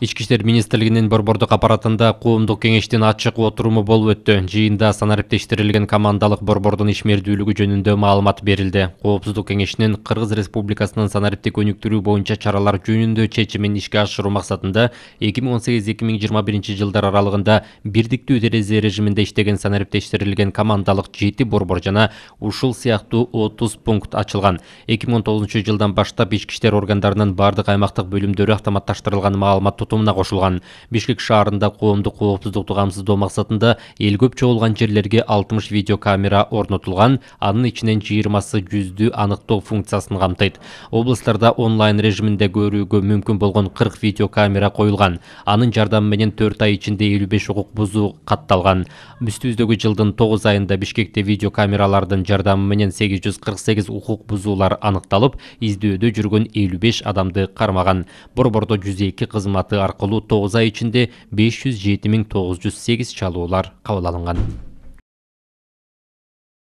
ички иштер министрлигинин борбордук аппаратында коомдук кеңештин ачык отуруму болуп өттү жыйында санариптештирилген командалык борбордун ишмердүүлүгү жөнүндө маалымат берилди коопсуздук кеңешинин кыргыз республикасынын санариптик өнүктүрүү боюнча чаралар жөнүндө чечимин ишке ашыруу максатында 2018 миң он жылдар аралыгында бирдиктүү терезе режиминде иштеген санариптештирилген командалык жети борбор жана ушул сыяктуу отуз пункт ачылган эки он жылдан баштап ички иштер органдарынын баардык аймактык бөлүмдөрү автоматташтырылган маалымат тұтымына қосылған бишкек шаарында коомдук коопсуздукту до мақсатында ел көп чогулган жерлерге 60 видеокамера орнотулган анын 20-сы жүздү аныктоо функциясын ғамтайды. Облыстарда онлайн режимінде көрүүгө мүмкін болған 40 видеокамера қойылған. анын жарданменен 4 ай ішінде 55 укук бұзу қатталған. Мүстіздегі жылдың 9 айында бишкекте видеокамералардың жарданменен 848 ұқық бұзулар анықталып, издөөдө жүргөн 55 адамды кармаган борбордо 102 кызматы арқылу 9 ай ичинде 507 908 чалуулар кабыл